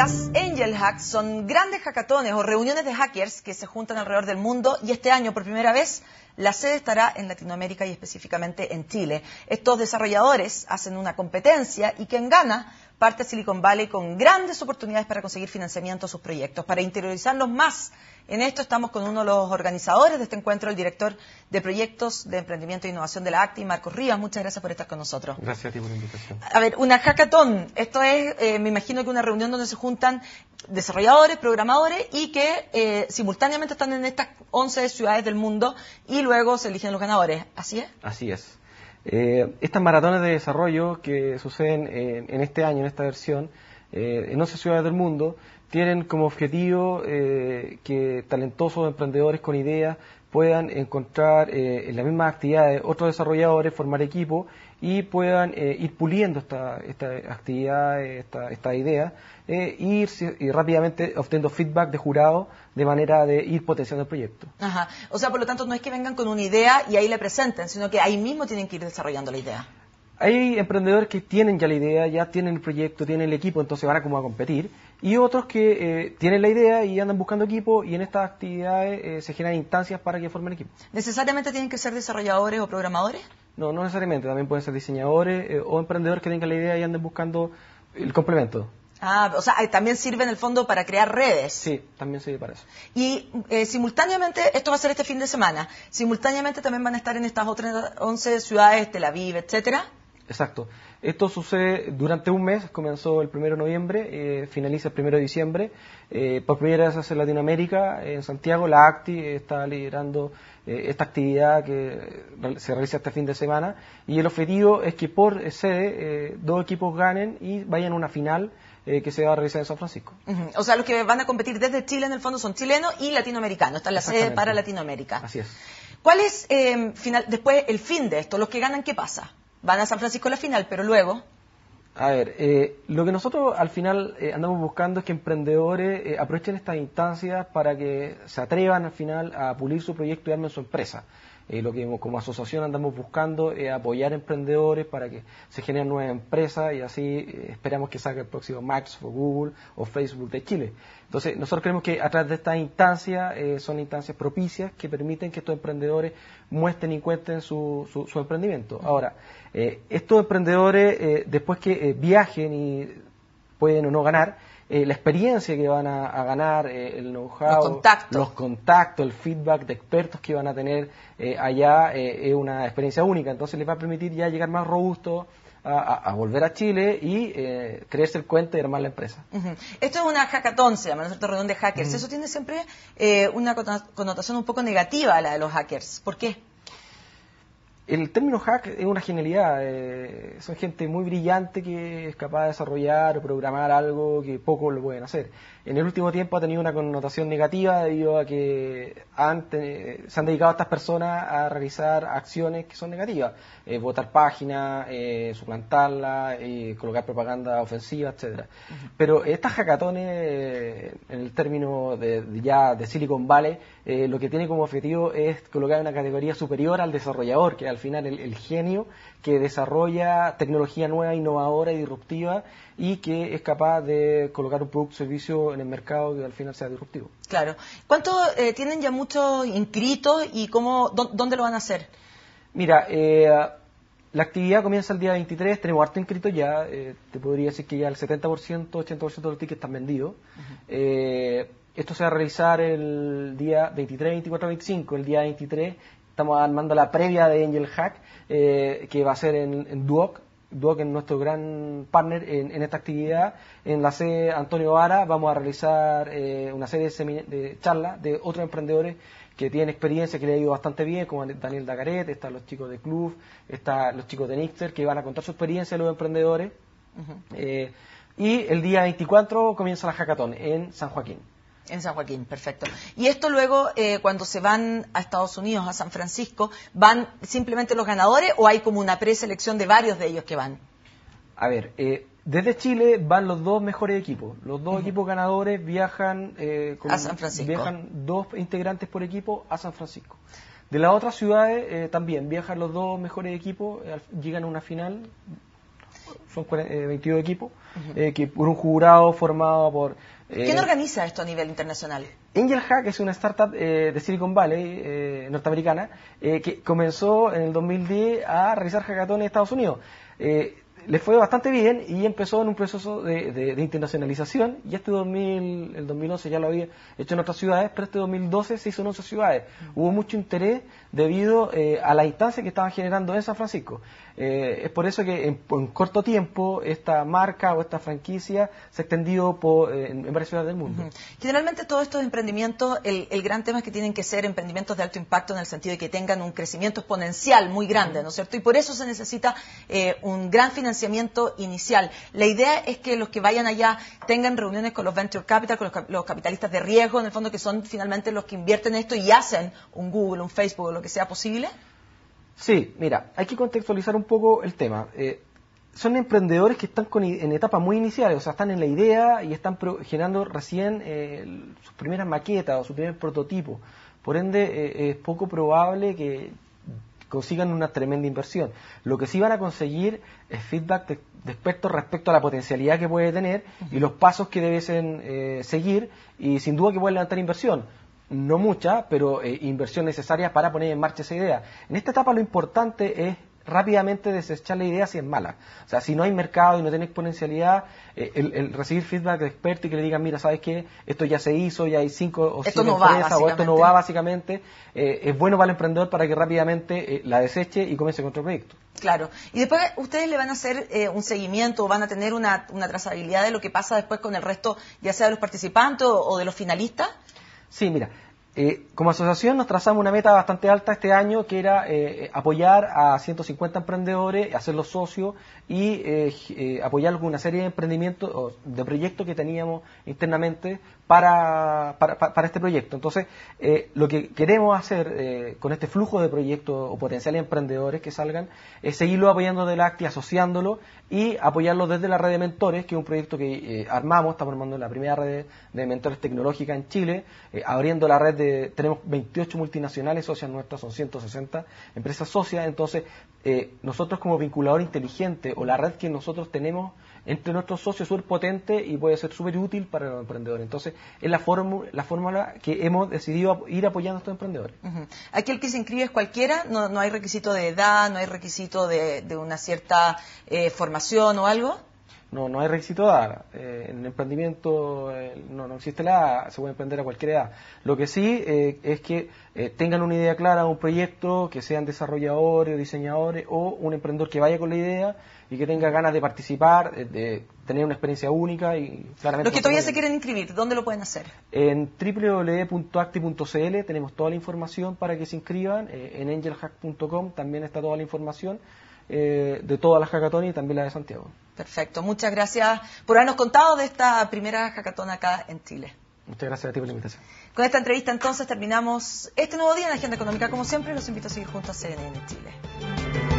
Las Angel Hacks son grandes hackatones o reuniones de hackers que se juntan alrededor del mundo y este año por primera vez la sede estará en Latinoamérica y específicamente en Chile. Estos desarrolladores hacen una competencia y quien gana parte Silicon Valley con grandes oportunidades para conseguir financiamiento a sus proyectos. Para interiorizarlos más en esto, estamos con uno de los organizadores de este encuentro, el director de proyectos de emprendimiento e innovación de la ACTI, Marcos Rivas. Muchas gracias por estar con nosotros. Gracias a ti por la invitación. A ver, una hackathon. Esto es, eh, me imagino que una reunión donde se juntan desarrolladores, programadores y que eh, simultáneamente están en estas 11 ciudades del mundo y luego se eligen los ganadores. ¿Así es? Así es. Eh, estas maratones de desarrollo que suceden en este año, en esta versión, eh, en 11 ciudades del mundo, tienen como objetivo eh, que talentosos emprendedores con ideas puedan encontrar eh, en las mismas actividades otros desarrolladores, formar equipo y puedan eh, ir puliendo esta, esta actividad, esta, esta idea, eh, ir y rápidamente obteniendo feedback de jurado de manera de ir potenciando el proyecto. Ajá. O sea, por lo tanto, no es que vengan con una idea y ahí la presenten, sino que ahí mismo tienen que ir desarrollando la idea. Hay emprendedores que tienen ya la idea, ya tienen el proyecto, tienen el equipo, entonces van a como a competir. Y otros que eh, tienen la idea y andan buscando equipo y en estas actividades se generan instancias para que formen equipo. ¿Necesariamente tienen que ser desarrolladores o programadores? No, no necesariamente, también pueden ser diseñadores eh, o emprendedores que tengan la idea y anden buscando el complemento. Ah, o sea, también sirve en el fondo para crear redes. Sí, también sirve para eso. Y eh, simultáneamente, esto va a ser este fin de semana, simultáneamente también van a estar en estas otras 11 ciudades, Tel Aviv, etcétera. Exacto. Esto sucede durante un mes, comenzó el 1 de noviembre, eh, finaliza el 1 de diciembre. Eh, por primera vez hace Latinoamérica, en Santiago, la ACTI eh, está liderando esta actividad que se realiza este fin de semana. Y el objetivo es que por sede dos equipos ganen y vayan a una final que se va a realizar en San Francisco. O sea, los que van a competir desde Chile en el fondo son chilenos y latinoamericanos. Está la sede para Latinoamérica. Así es. ¿Cuál es, final, después, el fin de esto? ¿Los que ganan qué pasa? van a San Francisco la final, pero luego... A ver, eh, lo que nosotros al final eh, andamos buscando es que emprendedores eh, aprovechen estas instancias para que se atrevan al final a pulir su proyecto y armen su empresa. Eh, lo que como asociación andamos buscando es apoyar emprendedores para que se generen nuevas empresas y así eh, esperamos que salga el próximo Max o Google o Facebook de Chile. Entonces, nosotros creemos que a través de estas instancias eh, son instancias propicias que permiten que estos emprendedores muestren y cuenten su, su emprendimiento. Ahora, estos emprendedores, después que viajen y pueden o no ganar, eh, la experiencia que van a, ganar, eh, el know-how, los contactos. el feedback de expertos que van a tener eh, allá, es una experiencia única. Entonces les va a permitir ya llegar más robusto a, volver a Chile y creerse el cuento y armar la empresa. Esto es una hackathon, se llama, ¿no de hackers. Eso tiene siempre una connotación un poco negativa a la de los hackers. ¿Por qué? El término hack es una genialidad. Eh, son gente muy brillante que es capaz de desarrollar o programar algo que pocos lo pueden hacer. En el último tiempo ha tenido una connotación negativa debido a que se han dedicado a estas personas a realizar acciones que son negativas. votar eh, páginas, eh, suplantarla, colocar propaganda ofensiva, etcétera. Pero estas hackatones, en el término de, ya de Silicon Valley, lo que tiene como objetivo es colocar una categoría superior al desarrollador, que al final el, genio que desarrolla tecnología nueva, innovadora y disruptiva y que es capaz de colocar un producto o servicio en el mercado que al final sea disruptivo. Claro. ¿Cuánto eh, tienen ya muchos inscritos y cómo, dónde, lo van a hacer? Mira, eh, la actividad comienza el día 23, tenemos harto inscrito ya, eh, te podría decir que ya el 70%, 80% de los tickets están vendidos. Esto se va a realizar el día 23, 24, 25. El día 23 Estamos armando la previa de Angel Hack, eh, que va a ser en, Duoc, Duoc es nuestro gran partner en, esta actividad. En la sede Antonio Vara vamos a realizar eh, una serie de, charlas de otros emprendedores que tienen experiencia, que le ha ido bastante bien, como Daniel Dagaret, están los chicos de Club, están los chicos de Nixter, que van a contar su experiencia a los emprendedores. Eh, y el día 24 comienza la hackathon en San Joaquín. En San Joaquín, perfecto. Y esto luego, eh, cuando se van a Estados Unidos, a San Francisco, ¿van simplemente los ganadores o hay como una preselección de varios de ellos que van? A ver, eh, desde Chile van los dos mejores equipos. Los dos equipos ganadores viajan, eh, con, a San Francisco. viajan dos integrantes por equipo a San Francisco. De las otras ciudades también viajan los dos mejores equipos, llegan a una final, son 22 equipos, que por un jurado formado por eh, ¿Quién organiza esto a nivel internacional? Angel Hack es una startup eh, de Silicon Valley eh, norteamericana que comenzó en el 2010 a realizar hackathons en Estados Unidos le fue bastante bien y empezó en un proceso de, internacionalización. Y este 2000, el 2011 ya lo había hecho en otras ciudades, pero este 2012 se hizo en 11 ciudades. Mm. Hubo mucho interés debido eh, a la instancia que estaban generando en San Francisco. Eh, es por eso que en, corto tiempo esta marca o esta franquicia se ha extendido por, eh, en, varias ciudades del mundo. Generalmente todos estos emprendimientos, el, el, gran tema es que tienen que ser emprendimientos de alto impacto en el sentido de que tengan un crecimiento exponencial muy grande, ¿no es cierto? Y por eso se necesita un gran financiamiento financiamiento inicial. La idea es que los que vayan allá tengan reuniones con los venture capital, con los, capitalistas de riesgo, en el fondo que son finalmente los que invierten en esto y hacen un Google, un Facebook o lo que sea posible. Sí, mira, hay que contextualizar un poco el tema. Eh, son emprendedores que están en etapas muy iniciales, o sea, están en la idea y están generando recién eh, sus primeras maquetas o su primer prototipo. Por ende, eh, es poco probable que, consigan una tremenda inversión. Lo que sí van a conseguir es feedback de, expertos respecto a la potencialidad que puede tener y los pasos que deben eh, seguir y sin duda que pueden levantar inversión. No mucha, pero eh, inversión necesaria para poner en marcha esa idea. En esta etapa lo importante es rápidamente desechar la idea si es mala. O sea, si no hay mercado y no tiene exponencialidad, eh, el, recibir feedback de expertos y que le digan, mira, ¿sabes que Esto ya se hizo, ya hay cinco o esto empresas, o esto no va básicamente, eh, es bueno para el emprendedor para que rápidamente eh, la deseche y comience con otro proyecto. Claro. Y después ustedes le van a hacer un seguimiento, van a tener una, una trazabilidad de lo que pasa después con el resto, ya sea de los participantes o de los finalistas. Sí, mira, eh, como asociación nos trazamos una meta bastante alta este año que era eh, eh, apoyar a 150 emprendedores, hacerlos socios y apoyar una serie de emprendimientos o de proyectos que teníamos internamente para, para, este proyecto. Entonces, eh, lo que queremos hacer eh, con este flujo de proyectos o potenciales emprendedores que salgan es seguirlo apoyando de la ACTI, asociándolo y apoyarlo desde la red de mentores, que es un proyecto que eh, armamos, estamos armando la primera red de, mentores tecnológica en Chile, abriendo la red de, tenemos 28 multinacionales socias nuestras, son 160 empresas socias, entonces eh, nosotros como vinculador inteligente o la red que nosotros tenemos entre nuestros socios es súper potente y puede ser súper útil para los emprendedores. Entonces, es la, fórmula, la que hemos decidido ir apoyando a estos emprendedores. ¿Aquí que se inscribe es cualquiera, no, no, hay requisito de edad, no hay requisito de, una cierta eh, formación o algo no, no hay requisito de eh, en el emprendimiento eh, no, no, existe la edad, se puede emprender a cualquier edad. Lo que sí eh, es que tengan una idea clara, un proyecto, que sean desarrolladores, o diseñadores o un emprendedor que vaya con la idea y que tenga ganas de participar, de tener una experiencia única y claramente... Los que todavía se quieren inscribir, ¿dónde lo pueden hacer? En www.acti.cl tenemos toda la información para que se inscriban, en angelhack.com también está toda la información. Eh, de todas las hackatones y también la de Santiago. Perfecto, muchas gracias por habernos contado de esta primera hackatón acá en Chile. Muchas gracias a ti por la invitación. Con esta entrevista entonces terminamos este nuevo día en la Agenda Económica. Como siempre, los invito a seguir juntos a CNN Chile.